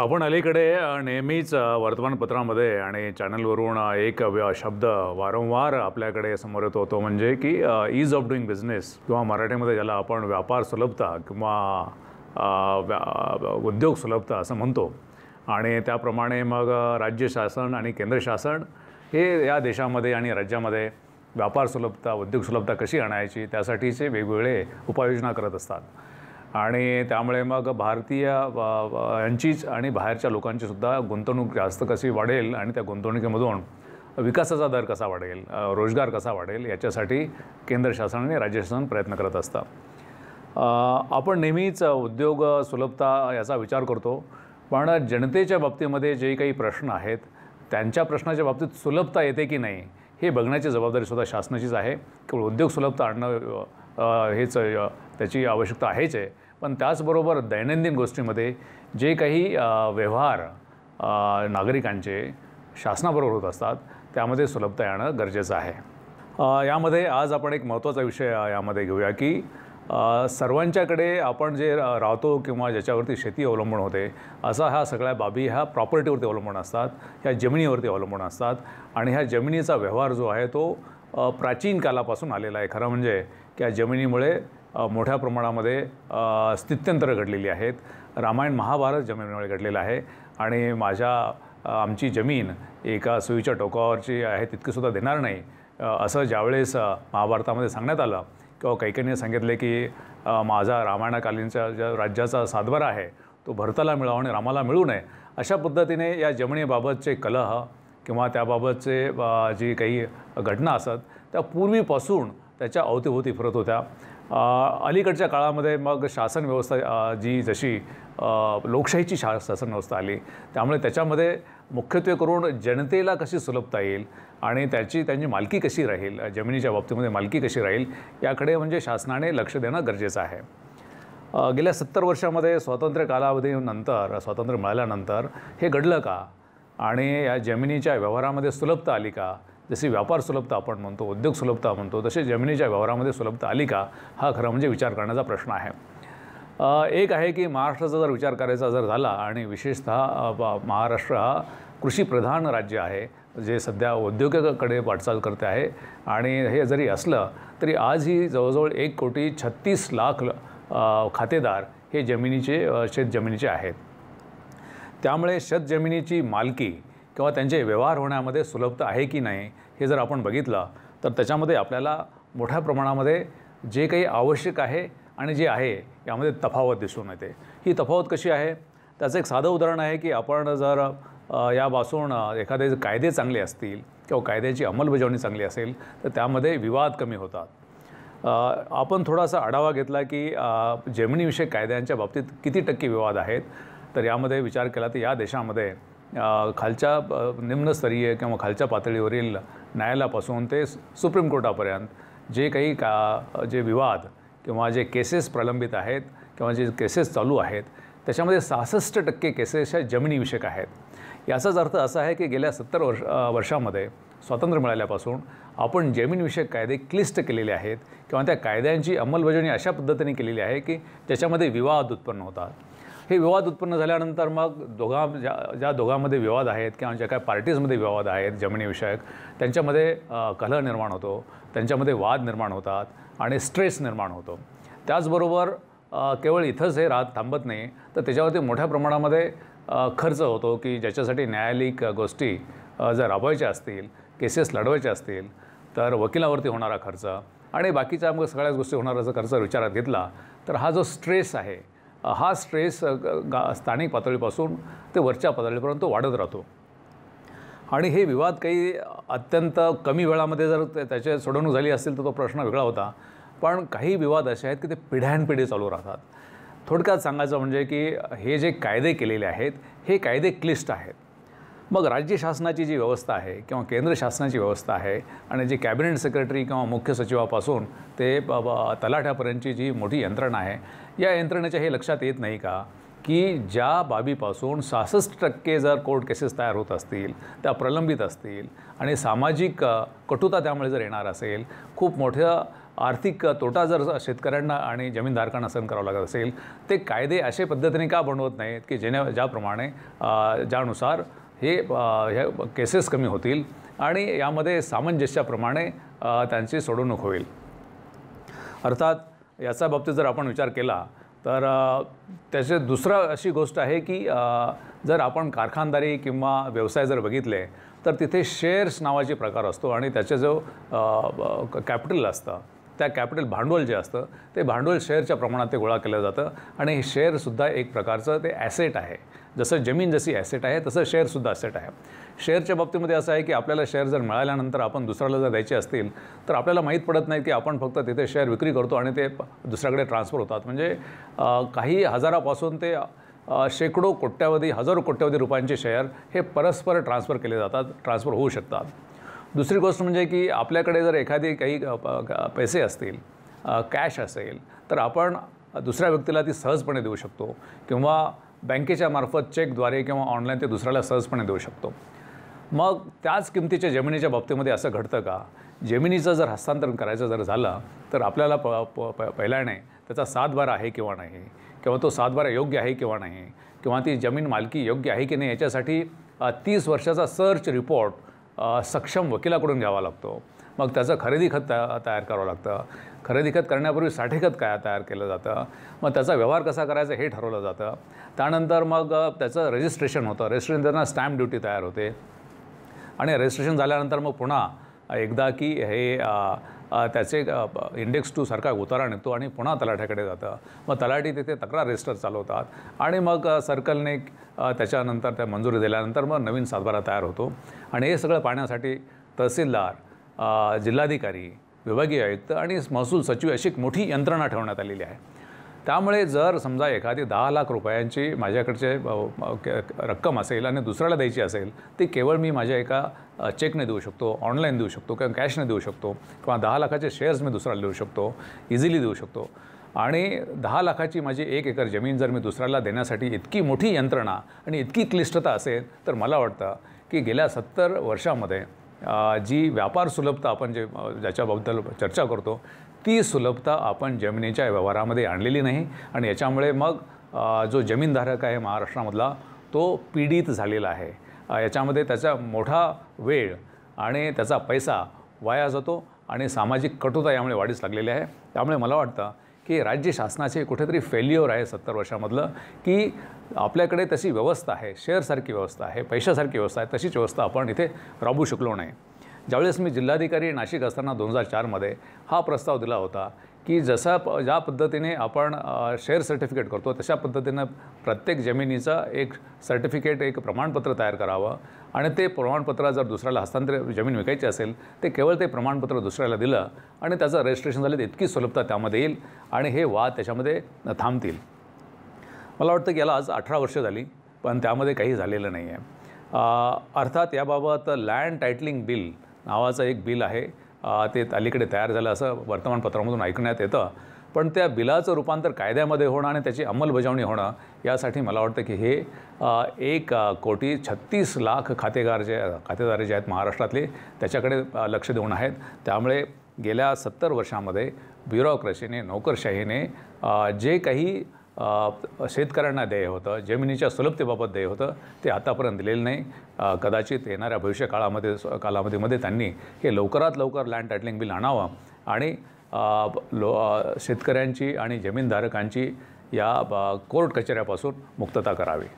आपण अलीकडे नेहमीच वर्तमानपत्रामध्ये आणि चॅनलवरून एक शब्द वारंवार आपल्याकडे समोर येतो तो म्हणजे की ईज ऑफ डुईंग बिझनेस किंवा मराठीमध्ये ज्याला आपण व्यापार सुलभता किंवा उद्योग सुलभता असं म्हणतो आणि त्याप्रमाणे मग राज्य शासन आणि केंद्र शासन हे या देशामध्ये आणि राज्यामध्ये व्यापार सुलभता उद्योग सुलभता कशी आणायची त्यासाठीचे वेगवेगळे उपाययोजना करत असतात आणि त्यामुळे मग भारतीय यांचीच आणि बाहेरच्या लोकांची सुद्धा गुंतवणूक जास्त कशी वाढेल आणि त्या गुंतवणुकीमधून विकासाचा दर कसा वाढेल रोजगार कसा वाढेल याच्यासाठी केंद्र शासन आणि राज्य शासन प्रयत्न करत असतात आपण नेहमीच उद्योग सुलभता याचा विचार करतो पण जनतेच्या बाबतीमध्ये जे काही प्रश्न आहेत त्यांच्या प्रश्नाच्या बाबतीत सुलभता येते की नाही हे बघण्याची जबाबदारी सुद्धा शासनाचीच आहे केवळ उद्योग सुलभता आणणं हेच त्याची आवश्यकता आहेच आहे पण त्याचबरोबर दैनंदिन गोष्टीमध्ये जे काही व्यवहार नागरिकांचे शासनाबरोबर होत असतात त्यामध्ये सुलभता येणं गरजेचं आहे यामध्ये आज आपण एक महत्त्वाचा विषय यामध्ये घेऊया की सर्वांच्याकडे आपण जे राहतो किंवा ज्याच्यावरती शेती अवलंबून होते असा ह्या सगळ्या बाबी ह्या प्रॉपर्टीवरती अवलंबून असतात ह्या जमिनीवरती अवलंबून असतात आणि ह्या जमिनीचा व्यवहार जो आहे तो प्राचीन कालापासून आलेला आहे खरं म्हणजे की या जमिनीमुळे मोठ्या प्रमाणामध्ये स्थित्यंतरं घडलेली आहेत रामायण महाभारत जमिनीमुळे घडलेलं आहे आणि माझ्या आमची जमीन एका सुईच्या टोकावरची आहे तितकीसुद्धा देणार नाही असं ज्यावेळेस महाभारतामध्ये सांगण्यात आलं किंवा कैकेने सांगितले की माझा रामायणाकालीनच्या ज्या राज्याचा सातबारा आहे तो भरताला मिळावा आणि रामाला मिळू नये अशा पद्धतीने या जमिनीबाबतचे कलह किंवा त्याबाबतचे जी काही घटना असत त्या पूर्वीपासून त्याच्या अवतीभोवती फिरत होत्या अलीकडच्या काळामध्ये मग शासन व्यवस्था जी जशी लोकशाहीची शा शासन व्यवस्था आली त्यामुळे त्याच्यामध्ये मुख्यत्वे करून जनतेला कशी सुलभता येईल आणि त्याची त्यांची मालकी कशी राहील जमिनीच्या बाबतीमध्ये मालकी कशी राहील याकडे म्हणजे शासनाने लक्ष देणं गरजेचं आहे गेल्या सत्तर वर्षामध्ये स्वातंत्र्य कालावधीनंतर स्वातंत्र्य मिळाल्यानंतर हे घडलं का आणि या जमिनीच्या व्यवहारामध्ये सुलभता आली का जशी व्यापार सुलभता आपण म्हणतो उद्योग सुलभता म्हणतो तसे जमिनीच्या व्यवहारामध्ये सुलभता आली का हा खरं म्हणजे विचार करण्याचा प्रश्न आहे एक आहे की महाराष्ट्राचा जर विचार करायचा जर झाला आणि विशेषतः महाराष्ट्र हा कृषीप्रधान राज्य आहे जे सध्या उद्योगाकडे वाटचाल करते आहे आणि हे जरी असलं तरी आजही जवळजवळ एक कोटी छत्तीस लाख खातेदार हे जमिनीचे शेतजमिनीचे आहेत त्यामुळे शेतजमिनीची मालकी किंवा त्यांचे व्यवहार होण्यामध्ये सुलभता आहे की नाही हे जर आपण बघितलं तर त्याच्यामध्ये आपल्याला मोठ्या प्रमाणामध्ये जे काही आवश्यक आहे आणि जे आहे यामध्ये तफावत दिसून येते ही तफावत कशी आहे त्याचं एक साधं उदाहरण आहे की आपण जर यापासून एखादे कायदे चांगले असतील किंवा कायद्याची अंमलबजावणी चांगली असेल तर त्यामध्ये विवाद कमी होतात आपण थोडासा आढावा घेतला की जमिनीविषयक कायद्यांच्या बाबतीत किती टक्के विवाद आहेत तर यामध्ये विचार केला तर या देशामध्ये खालच्या निम्नस्तरीय किंवा खालच्या पातळीवरील न्यायालयापासून ते सुप्रीम कोर्टापर्यंत जे काही का जे विवाद किंवा जे केसेस प्रलंबित आहेत किंवा जे केसेस चालू आहेत त्याच्यामध्ये सहासष्ट टक्के केसेस ह्या जमिनीविषयक आहेत याचाच अर्थ असा आहे की गेल्या सत्तर वर्ष वर्षामध्ये स्वातंत्र्य मिळाल्यापासून आपण जमीनविषयक कायदे क्लिष्ट केलेले आहेत किंवा त्या कायद्यांची अंमलबजावणी अशा पद्धतीने केलेली आहे की ज्याच्यामध्ये विवाद उत्पन्न होतात हे विवाद उत्पन्न झाल्यानंतर मग दोघां ज्या ज्या दोघांमध्ये विवाद आहेत किंवा ज्या काय पार्टीजमध्ये विवाद आहेत जमिनीविषयक त्यांच्यामध्ये कलह निर्माण होतो त्यांच्यामध्ये वाद निर्माण होतात आणि स्ट्रेस निर्माण होतो त्याचबरोबर केवळ इथंच हे राहत थांबत नाही तर त्याच्यावरती मोठ्या प्रमाणामध्ये खर्च होतो की ज्याच्यासाठी न्यायालयिक गोष्टी जर राबवायच्या असतील केसेस लढवायच्या असतील तर वकिलावरती होणारा खर्च आणि बाकीच्या मग सगळ्याच गोष्टी होणारा जो खर्च विचारात घेतला तर हा जो स्ट्रेस आहे हा स्ट्रेस गा स्थानिक पातळीपासून ते वरच्या पातळीपर्यंत वाढत राहतो आणि हे विवाद काही अत्यंत कमी वेळामध्ये जर त्याचे सोडवणूक झाली असेल तर तो प्रश्न वेगळा होता पण काही विवाद असे आहेत की ते पिढ्यानपिढी चालू राहतात थोडक्यात सांगायचं म्हणजे की हे जे कायदे केलेले आहेत हे कायदे क्लिष्ट आहेत मग राज्य शासनाची जी व्यवस्था आहे किंवा केंद्र शासनाची व्यवस्था आहे आणि जी कॅबिनेट सेक्रेटरी किंवा मुख्य सचिवापासून ते तलाठ्यापर्यंतची जी मोठी यंत्रणा आहे या यंत्रणेच्या हे लक्षात येत नाही का की ज्या बाबीपासून सहासष्ट टक्के जर कोर्ट केसेस तयार होत असतील त्या प्रलंबित असतील आणि सामाजिक कटुता त्यामुळे जर येणार असेल खूप मोठ्या आर्थिक तोटा जर शेतकऱ्यांना आणि जमीनधारकांना सहन करावा लागत असेल ते कायदे असे पद्धतीने का बनवत नाहीत की जेणे ज्याप्रमाणे ज्यानुसार हे ह्या केसेस कमी होतील आणि यामध्ये सामंजस्याप्रमाणे त्यांची सोडवणूक होईल अर्थात याचा बाबतीत जर आपण विचार केला तर त्याचे दुसरा अशी गोष्ट आहे की जर आपण कारखानदारी किंवा व्यवसाय जर बघितले तर तिथे शेअर्स नावाचे प्रकार असतो आणि त्याचा जो कॅपिटल असतं त्या कॅपिटल भांडवल जे असतं ते भांडवल शेअरच्या प्रमाणात ते गोळा केलं जातं आणि हे शेअरसुद्धा एक प्रकारचं ते ॲसेट आहे जसं जमीन जशी ॲसेट आहे तसं शेअरसुद्धा ॲसेट आहे शेअरच्या बाबतीमध्ये असं आहे की आपल्याला शेअर जर मिळाल्यानंतर आपण दुसऱ्याला जर द्यायचे असतील तर आपल्याला माहीत पडत नाही की आपण फक्त तिथे शेअर विक्री करतो आणि ते दुसऱ्याकडे ट्रान्सफर होतात म्हणजे काही हजारापासून ते शेकडो कोट्यावधी हजारो कोट्यावधी रुपयांचे शेअर हे परस्पर ट्रान्सफर केले जातात ट्रान्सफर होऊ शकतात दुसरी गोष्ट म्हणजे की आपल्याकडे जर एखादी काही पैसे असतील कॅश असेल तर आपण दुसऱ्या व्यक्तीला ती सहजपणे देऊ शकतो किंवा बँकेच्या मार्फत चेकद्वारे किंवा ऑनलाईन ते दुसऱ्याला सहजपणे देऊ शकतो मग त्याच किमतीच्या जमिनीच्या बाबतीमध्ये असं घडतं का जमिनीचं जर हस्तांतरण करायचं जर झालं तर आपल्याला प प पहिल्याने त्याचा सातबारा आहे किंवा नाही किंवा तो सातबारा योग्य आहे किंवा नाही किंवा ती जमीन मालकी योग्य आहे की नाही याच्यासाठी तीस वर्षाचा सर्च रिपोर्ट सक्षम वकिलाकडून घ्यावा लागतो मग त्याचं खरेदी खत तयार करावं लागतं खरेदी खत करण्यापूर्वी साठेखत काय तयार केलं जातं मग त्याचा व्यवहार कसा करायचा हे ठरवलं जातं त्यानंतर मग त्याचं रजिस्ट्रेशन होतं रजिस्ट्रेशन त्यांना स्टॅम्प ड्युटी तयार होते आणि रजिस्ट्रेशन झाल्यानंतर मग पुन्हा एकदा की हे त्याचे इंडेक्स टू सारखा उतारा निघतो आणि पुन्हा तलाठ्याकडे जातं मग तलाठी तिथे तक्रार रजिस्टर चालवतात आणि मग सर्कलने त्याच्यानंतर त्या मंजुरी दिल्यानंतर मग नवीन सातबारा तयार होतो आणि हे सगळं पाहण्यासाठी तहसीलदार जिल्हाधिकारी विभागीय आयुक्त आणि महसूल सचिव अशी एक मोठी यंत्रणा ठेवण्यात आलेली आहे त्यामुळे जर समजा एखादी दहा लाख रुपयांची माझ्याकडचे रक्कम असेल आणि दुसऱ्याला द्यायची असेल ती केवळ मी माझ्या एका चेकने देऊ शकतो ऑनलाईन देऊ शकतो किंवा कॅशने देऊ शकतो किंवा दहा लाखाचे शेअर्स मी दुसऱ्याला देऊ शकतो इझिली देऊ शकतो आणि दहा लाखाची माझी एक एकर जमीन जर मी दुसऱ्याला देण्यासाठी इतकी मोठी यंत्रणा आणि इतकी क्लिष्टता असेल तर मला वाटतं की गेल्या सत्तर वर्षामध्ये जी व्यापार सुलभता आपण जे ज्याच्याबद्दल चर्चा करतो ती सुलभता आपण जमिनीच्या व्यवहारामध्ये आणलेली नाही आणि याच्यामुळे मग जो जमीनधारक आहे महाराष्ट्रामधला तो पीडित झालेला आहे याच्यामध्ये त्याचा मोठा वेळ आणि त्याचा पैसा वाया जातो आणि सामाजिक कटुता यामुळे वाढीस लागलेली आहे त्यामुळे मला वाटतं की राज्य शासनाचे कुठेतरी फेल्युअर आहे सत्तर वर्षामधलं की आपल्याकडे तशी व्यवस्था आहे शेअरसारखी व्यवस्था आहे पैशासारखी व्यवस्था आहे तशीच व्यवस्था आपण इथे राबू शकलो नाही ज्यावेळेस मी जिल्हाधिकारी नाशिक असताना दोन हजार चारमध्ये हा प्रस्ताव दिला होता की जसा प ज्या पद्धतीने आपण शेअर सर्टिफिकेट करतो तशा पद्धतीनं प्रत्येक जमिनीचा एक सर्टिफिकेट एक प्रमाणपत्र तयार करावं आणि ते प्रमाणपत्र जर दुसऱ्याला हस्तांतर जमीन विकायची असेल ते केवळ ते प्रमाणपत्र दुसऱ्याला दिलं आणि त्याचं रजिस्ट्रेशन झालं इतकी सुलभता त्यामध्ये येईल आणि हे वाद त्याच्यामध्ये थांबतील मला वाटतं की याला आज अठरा वर्ष झाली पण त्यामध्ये काही झालेलं नाही आहे अर्थात याबाबत लँड टायटलिंग बिल नावाचं एक बिल आहे ते अलीकडे तयार झालं असं वर्तमानपत्रामधून ऐकण्यात येतं पण त्या बिलाचं रूपांतर कायद्यामध्ये होणं आणि त्याची अंमलबजावणी होणं यासाठी मला वाटतं की हे एक कोटी छत्तीस लाख खातेगार जे खातेदार जे आहेत महाराष्ट्रातले त्याच्याकडे लक्ष देऊन आहेत त्यामुळे गेल्या सत्तर वर्षामध्ये ब्युरोक्रेसीने नोकरशाहीने जे काही शेतकऱ्यांना देय होतं जमिनीच्या सुलभतेबाबत देय होतं ते आतापर्यंत दिलेलं नाही कदाचित येणाऱ्या भविष्य काळामध्ये कालावधीमध्ये त्यांनी हे लवकरात लवकर लँड टायटलिंग बिल आणावं आणि लो शेतकऱ्यांची आणि जमीनधारकांची या कोर्ट कचेऱ्यापासून मुक्तता करावी